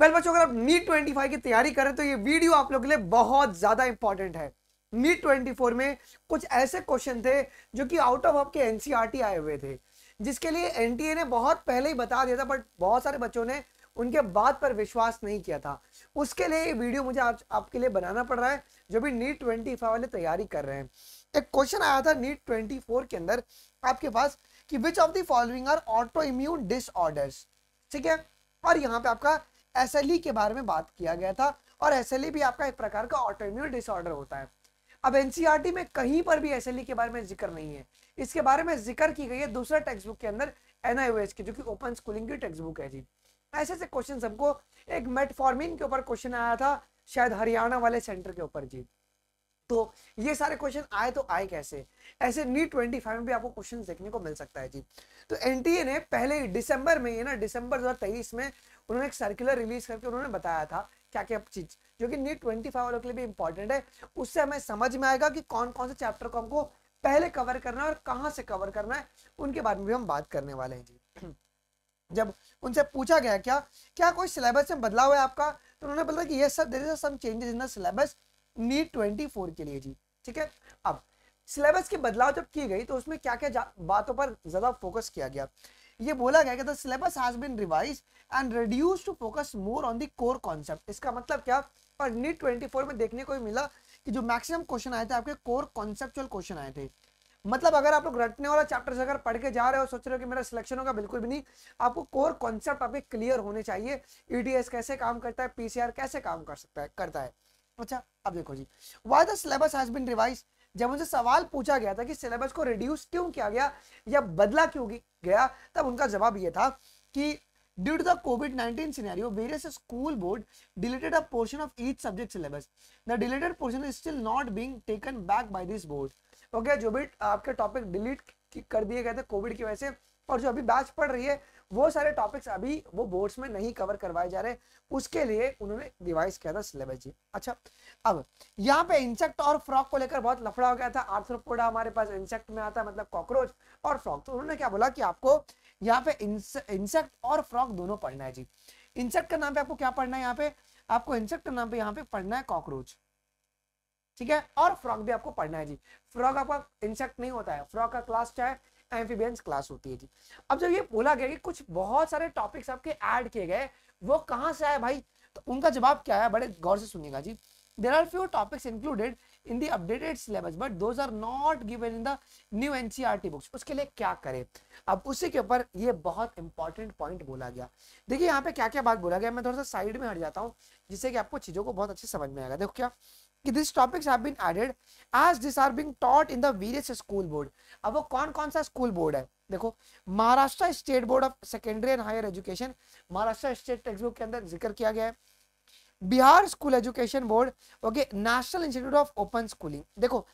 well बच्चों अगर आप नीट फाइव की तैयारी करें तो ये वीडियो आप लोग के लिए बहुत ज्यादा इंपॉर्टेंट है नीट फोर में कुछ ऐसे क्वेश्चन थे जो कि आउट ऑफ आपके टी e आए हुए थे जिसके लिए ए ने बहुत पहले ही बता दिया था बट बहुत सारे बच्चों ने उनके बात पर विश्वास नहीं किया था उसके लिए ये वीडियो मुझे आप, आपके लिए बनाना पड़ रहा है जो भी नीट ट्वेंटी फाइव वाले तैयारी कर रहे हैं एक क्वेश्चन आया था नीट ट्वेंटी फोर के अंदर आपके पास कि which of the following are autoimmune disorders ठीक है और यहाँ पे आपका एस e के बारे में बात किया गया था और एस e भी आपका एक प्रकार का ऑटोइम्यून डिसऑर्डर होता है अब एनसीईआरटी e में कहीं पर भी एस के बारे में जिक्र नहीं है इसके बारे में जिक्र की गई है दूसरे टेक्स्ट बुक के अंदर एनआईओएच की जो कि ओपन स्कूलिंग की टेक्स्ट बुक है जी ऐसे ऐसे क्वेश्चन हमको एक मेटफॉर्मिन के ऊपर क्वेश्चन आया था शायद हरियाणा वाले सेंटर के ऊपर जी तो ये सारे क्वेश्चन आए तो आए कैसे ऐसे नीट ट्वेंटी फाइव में भी आपको क्वेश्चन देखने को मिल सकता है जी तो एन ने पहले ही दिसंबर में ना दिसंबर दो में उन्होंने एक सर्कुलर रिलीज करके उन्होंने बताया था क्या क्या चीज जो कि नीट ट्वेंटी फाइव वालों के लिए भी इंपॉर्टेंट है उससे हमें समझ में आएगा कि कौन कौन से चैप्टर को हमको पहले कवर करना है और कहाँ से कवर करना है उनके बारे में भी हम बात करने वाले हैं जी जब उनसे पूछा गया क्या क्या कोई सिलेबस में बदलाव है आपका तो उन्होंने बोला कि ये सब there is some changes in the syllabus NEET twenty four के लिए जी ठीक है अब सिलेबस के बदलाव जब की गई तो उसमें क्या क्या बातों पर ज़्यादा फोकस किया गया ये बोला गया कि syllabus has been revise and reduce to focus more on the core concept इसका मतलब क्या पर नीट ट्वेंटी फोर में देखने को मिला कि जो मैक्सिमम क्वेश्चन आए थे आपके कोर कॉन्सेप्चुअल क्वेश्चन आए थे मतलब अगर आप लोग रटने वाला चैप्टर अगर पढ़ के जा रहे हो सोच रहे हो कि मेरा सिलेक्शन होगा बिल्कुल भी नहीं आपको कोर कॉन्सेप्ट आपके क्लियर होने चाहिए ईटीएस e कैसे काम करता है पीसीआर कैसे काम कर सकता है करता है अच्छा अब देखो जी वाई दिलेबस रिवाइज जब उनसे सवाल पूछा गया था कि सिलेबस को रिड्यूस क्यों किया गया या बदला क्यों गया तब उनका जवाब यह था कि due to the COVID nineteen scenario various school board deleted portion of each subject syllabus the deleted portion is still not being taken back by this board okay जो भी आपके टॉपिक डिलीट कर दिए गए थे कोविड की वजह से और जो अभी बैच पढ़ रही है वो सारे टॉपिक्स अभी वो बोर्ड्स में नहीं कवर करवाए जा रहे उसके लिए उन्होंने डिवाइस किया था सिलेबस जी अच्छा अब यहाँ पे इंसेक्ट और फ्रॉक को लेकर बहुत लफड़ा हो गया था आर्थ्रोपोडा हमारे पास इंसेक्ट में आता मतलब कॉकरोच और फ्रॉक तो उन्होंने क्या बोला कि आपको यहाँ पे इंसेक्ट और फ्रॉक दोनों पढ़ना है जी इंसेक्ट का नाम पे आपको क्या पढ़ना है यहाँ पे आपको इंसेक्ट का नाम पे यहाँ पे पढ़ना है कॉकरोच ठीक है और फ्रॉग भी आपको पढ़ना है जी फ्रॉग आपका इंसेक्ट नहीं होता है फ्रॉग का क्लास क्या है एम्फीबियंस क्लास होती है जी अब जब ये बोला गया कि कुछ बहुत सारे टॉपिक्स आपके ऐड किए गए वो कहाँ से आए भाई तो उनका जवाब क्या है बड़े गौर से सुनिएगा जी there are few topics included in the updated syllabus but those are not given in the new ncrt e books उसके लिए क्या करें अब उसी के ऊपर ये बहुत इंपॉर्टेंट पॉइंट बोला गया देखिए यहाँ पे क्या क्या बात बोला गया मैं थोड़ा सा साइड में हट जाता हूँ जिससे कि आपको चीज़ों को बहुत अच्छे समझ में आएगा देखो क्या कि this topics have been added as this are being taught in the various school board अब वो कौन कौन सा स्कूल बोर्ड है देखो Maharashtra state board of secondary and higher education Maharashtra state text book के अंदर जिक्र किया गया है Bihar school education board okay national institute of open schooling देखो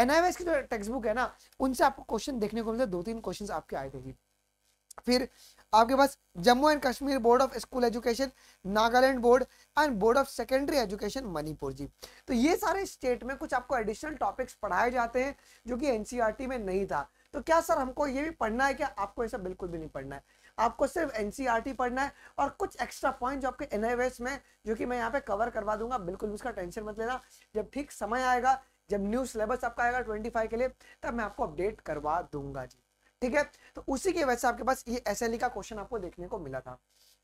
एनआईएस की जो टेक्स्ट बुक है ना उनसे आपको क्वेश्चन देखने को मिलते दो तीन क्वेश्चन आपके आए थे फिर आपके पास Jammu and Kashmir board of school education Nagaland board and board of secondary education Manipur जी तो ये सारे स्टेट में कुछ आपको एडिशनल टॉपिक्स पढ़ाए जाते हैं जो कि एनसीईआरटी e में नहीं था तो क्या सर हमको ये भी पढ़ना है क्या आपको ऐसा बिल्कुल भी नहीं पढ़ना है आपको सिर्फ एनसीईआरटी e पढ़ना है और कुछ एक्स्ट्रा पॉइंट जो आपके एनआईएस में जो कि मैं यहाँ पे कवर करवा दूंगा बिल्कुल उसका टेंशन मत लेना जब ठीक समय आएगा जब न्यू सिलेबस आपका आएगा 25 के लिए तब मैं आपको अपडेट करवा दूंगा जी ठीक है तो उसी की वजह से आपके पास ये एस e का क्वेश्चन आपको देखने को मिला था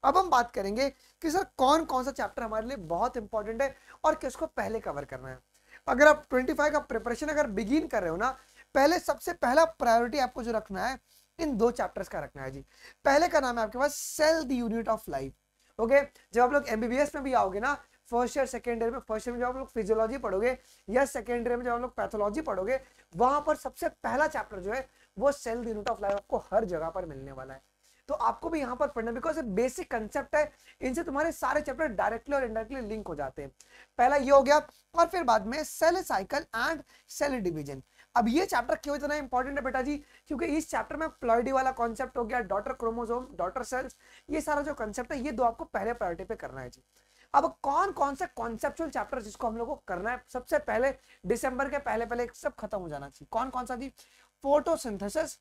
अब हम बात करेंगे कि सर कौन कौन सा चैप्टर हमारे लिए बहुत इंपॉर्टेंट है और किसको पहले कवर करना है अगर आप ट्वेंटी फाइव का प्रिपरेशन अगर बिगिन कर रहे हो ना पहले सबसे पहला प्रायोरिटी आपको जो रखना है इन दो चैप्टर्स का रखना है जी पहले का नाम है आपके पास cell the unit of life okay जब आप लोग एमबीबीएस में भी आओगे ना फर्स्ट ईयर सेकेंड ईयर में फर्स्ट ईयर में जब आप लोग फिजियोलॉजी पढ़ोगे या सेकेंड ईयर में जब आप लोग पैथोलॉजी पढ़ोगे वहां पर सबसे पहला चैप्टर जो है वो सेल द ऑफ लाइफ आपको हर जगह पर मिलने वाला है तो आपको भी यहाँ पर पढ़ना बिकॉज ये बेसिक कंसेप्ट है इनसे तुम्हारे सारे चैप्टर डायरेक्टली और इंडायरेक्टली लिंक हो जाते हैं पहला ये हो गया और फिर बाद में cell cycle and cell division अब ये चैप्टर क्यों इतना इंपॉर्टेंट है बेटा जी क्योंकि इस चैप्टर में प्लॉइडी वाला कॉन्सेप्ट हो गया डॉटर क्रोमोजोम डॉटर सेल्स ये सारा जो कॉन्सेप्ट है ये दो आपको पहले प्रायोरिटी पे करना है जी अब कौन कौन से कॉन्सेप्चुअल चैप्टर जिसको हम लोग को करना है सबसे पहले दिसंबर के पहले पहले सब खत्म हो जाना चाहिए कौन कौन सा जी फोटोसिंथेसिस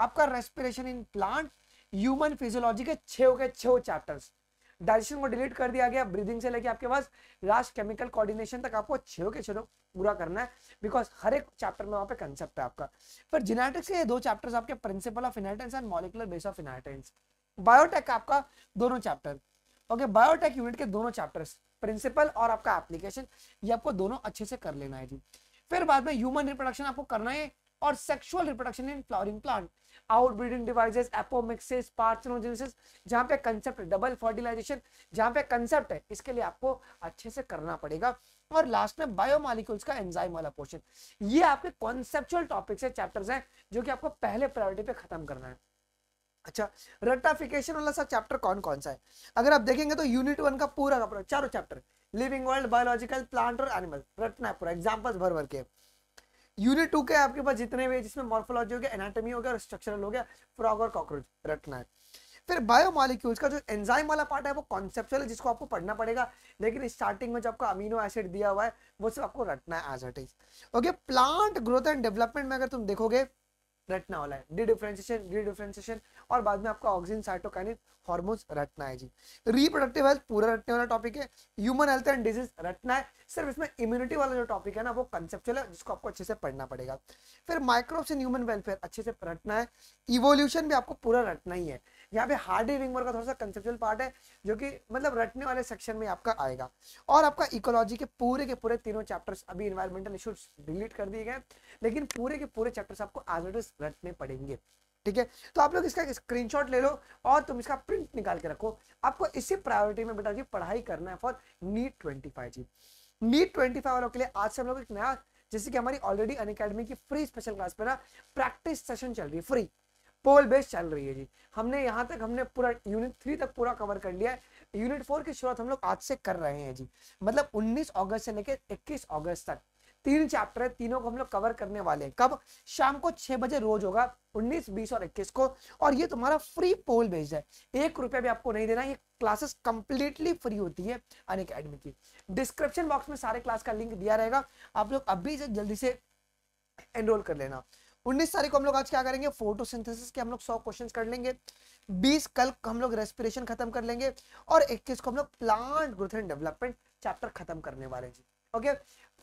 आपका respiration in plant human physiology के छः के छो चैप्टर्स डाइजेशन को डिलीट कर दिया गया ब्रीदिंग से लेके आपके पास लास्ट केमिकल कोऑर्डिनेशन तक आपको छः के छो पूरा करना है बिकॉज हर एक चैप्टर में वहाँ पे कंसेप्ट है आपका पर जिनेटिक्स के ये दो चैप्टर्स आपके principle of inheritance and molecular base of inheritance biotech आपका दोनों चैप्टर ओके बायोटेक यूनिट के दोनों चैप्टर्स प्रिंसिपल और आपका एप्लीकेशन ये आपको दोनों अच्छे से कर लेना है जी फिर बाद में ह्यूमन रिप्रोडक्शन आपको करना है और sexual reproduction in flowering plant outbreeding devices, apomixis parthenogenesis जहां पे कंसेप्ट डबल फर्टिलाइजेशन जहां पे कंसेप्ट है इसके लिए आपको अच्छे से करना पड़ेगा और लास्ट में बायोमालिक्यूल्स का एंजाइम वाला पोर्शन ये आपके कॉन्सेप्चुअल टॉपिक्स है चैप्टर्स हैं जो कि आपको पहले प्रायोरिटी पे खत्म करना है अच्छा रट्टाफिकेशन वाला सा चैप्टर कौन कौन सा है अगर आप देखेंगे तो यूनिट वन का पूरा का पूरा चारों chapter living world biological plant और एनिमल रटना है पूरा एग्जाम्पल्स भर भर के यूनिट टू के आपके पास जितने भी जिसमें मॉर्फोलॉजी हो गया एनाटमी हो गया और स्ट्रक्चरल हो गया फ्रॉग और कॉकरोच रखना है फिर बायोमालिक्यूल्स का जो एंजाइम वाला पार्ट है वो कॉन्सेप्चुअल है जिसको आपको पढ़ना पड़ेगा लेकिन स्टार्टिंग में जो आपको अमीनो एसिड दिया हुआ है वो सिर्फ आपको रटना है as it is okay plant growth and development में अगर तुम देखोगे रटना वाला है डी डी डिडिफ्रेंसिएशन और बाद में आपका ऑक्सीजन साइटोकाइनिन हॉर्मोन्स रटना है जी रिप्रोडक्टिव हेल्थ पूरा रटने वाला टॉपिक है ह्यूमन हेल्थ एंड डिजीज रटना है सिर्फ इसमें इम्यूनिटी वाला जो टॉपिक है ना वो कंसेप्चुअल है जिसको आपको अच्छे से पढ़ना पड़ेगा फिर माइक्रोब्स इन ह्यूमन वेलफेयर अच्छे से रटना है इवोल्यूशन भी आपको पूरा रटना ही है यहाँ पे हार्ड रिंग वर्क का थोड़ा सा कंसेप्चुअल पार्ट है जो कि मतलब रटने वाले सेक्शन में आपका आएगा और आपका इकोलॉजी के पूरे के पूरे तीनों चैप्टर्स अभी इन्वायरमेंटल इशूज डिलीट कर दिए गए लेकिन पूरे के पूरे चैप्टर्स आपको एज इट इज व्रत में पड़ेंगे ठीक है तो आप लोग इसका स्क्रीनशॉट ले लो और तुम इसका प्रिंट निकाल के रखो आपको इसी प्रायोरिटी में बेटा जी पढ़ाई करना है फॉर नीट ट्वेंटी फाइव जी नीट ट्वेंटी फाइव वालों के लिए आज से हम लोग एक नया जैसे कि हमारी ऑलरेडी अन अकेडमी की फ्री स्पेशल क्लास पे ना प्रैक्टिस सेशन चल रही है फ्री पोल बेस चल रही है जी हमने यहाँ तक हमने पूरा यूनिट थ्री तक पूरा कवर कर लिया है यूनिट फोर की शुरुआत हम लोग आज से कर रहे हैं जी मतलब उन्नीस अगस्त से लेकर इक्कीस अगस्त तक तीन चैप्टर है तीनों को हम लोग कवर करने वाले हैं कब शाम को छह बजे रोज होगा 19, 20 और 21 को और ये तुम्हारा फ्री पोल भेज है एक रुपया भी आपको नहीं देना ये क्लासेस कंप्लीटली फ्री होती है अन अकेडमी की डिस्क्रिप्शन बॉक्स में सारे क्लास का लिंक दिया रहेगा आप लोग अभी से जल्दी से एनरोल कर लेना उन्नीस तारीख को हम लोग आज क्या करेंगे फोटोसिंथेसिस के हम लोग सौ क्वेश्चन कर लेंगे बीस कल हम लोग रेस्पिरेशन खत्म कर लेंगे और इक्कीस को हम लोग plant growth and development chapter खत्म करने वाले जी ओके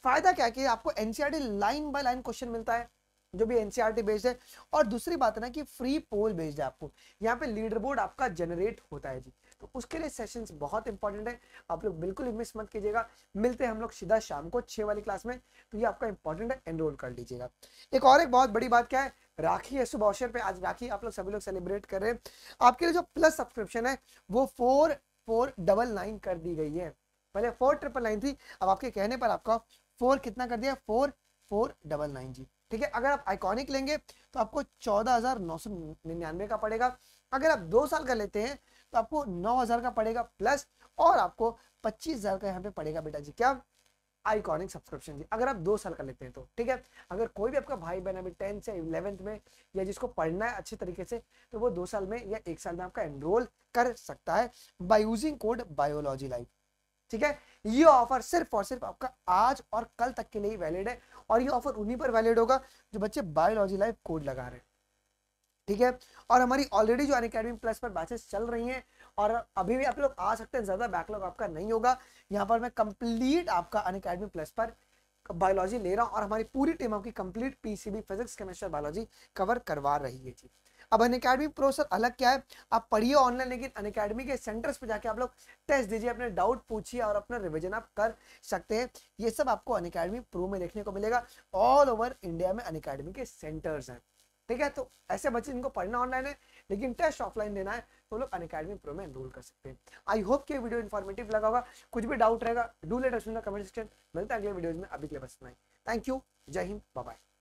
फायदा क्या कि आपको NCERT line by line question मिलता है जो भी एनसीआरटी बेस्ड e है और दूसरी बात है ना कि फ्री पोल बेस्ड है आपको यहाँ पे लीडर बोर्ड आपका जनरेट होता है जी तो उसके लिए सेशंस बहुत इंपॉर्टेंट है आप लोग बिल्कुल मिस मत कीजिएगा मिलते हैं हम लोग सीधा शाम को छह वाली क्लास में तो ये आपका इंपॉर्टेंट है एनरोल कर लीजिएगा एक और एक बहुत बड़ी बात क्या है राखी है सुबह अवसर पे आज राखी आप लोग सभी लोग सेलिब्रेट कर रहे हैं आपके लिए जो प्लस सब्सक्रिप्शन है वो फोर कर दी गई है पहले फोर ट्रिपल नाइन थी अब आपके कहने पर आपका फोर कितना कर दिया फोर फोर डबल नाइन जी ठीक है अगर आप आइकॉनिक लेंगे तो आपको चौदह हजार नौ सौ निन्यानवे का पड़ेगा अगर आप दो साल का लेते हैं तो आपको नौ हजार का पड़ेगा प्लस और आपको पच्चीस हजार का यहाँ पे पड़ेगा बेटा जी क्या आइकॉनिक सब्सक्रिप्शन जी अगर आप दो साल का लेते हैं तो ठीक है अगर कोई भी आपका भाई बहन अभी टेंथ से इलेवेंथ में या जिसको पढ़ना है अच्छे तरीके से तो वो दो साल में या एक साल में आपका एनरोल कर सकता है by using code biology life ठीक है ये ऑफर सिर्फ और सिर्फ आपका आज और कल तक के लिए वैलिड है और ये ऑफर उन्हीं पर वैलिड होगा जो बच्चे बायोलॉजी लाइफ कोड लगा रहे हैं ठीक है और हमारी ऑलरेडी जो अनकेडमी प्लस पर बैचेस चल रही हैं और अभी भी आप लोग आ सकते हैं ज़्यादा बैकलॉग आपका नहीं होगा यहाँ पर मैं कंप्लीट आपका अनकेडमी प्लस पर बायोलॉजी ले रहा हूँ और हमारी पूरी टीम आपकी complete PCB physics chemistry biology cover करवा रही है जी अब अन अकेडमी प्रो सर अलग क्या है आप पढ़िए ऑनलाइन लेकिन अन अकेडमी के सेंटर्स पर जाके आप लोग टेस्ट दीजिए अपने डाउट पूछिए और अपना रिविजन आप कर सकते हैं ये सब आपको अन अकेडमी प्रो में देखने को मिलेगा ऑल ओवर इंडिया में अन अकेडमी के सेंटर्स हैं ठीक है तो ऐसे बच्चे जिनको पढ़ना ऑनलाइन है लेकिन टेस्ट ऑफलाइन देना है तो लोग अन अकेडमी प्रो में एनरोल कर सकते हैं आई होप कि वीडियो इन्फॉर्मेटिव लगा होगा कुछ भी डाउट रहेगा do let us in the comment section मिलते हैं अगले वीडियोज में अभी के लिए बस इतना थैंक यू जय हिंद बाय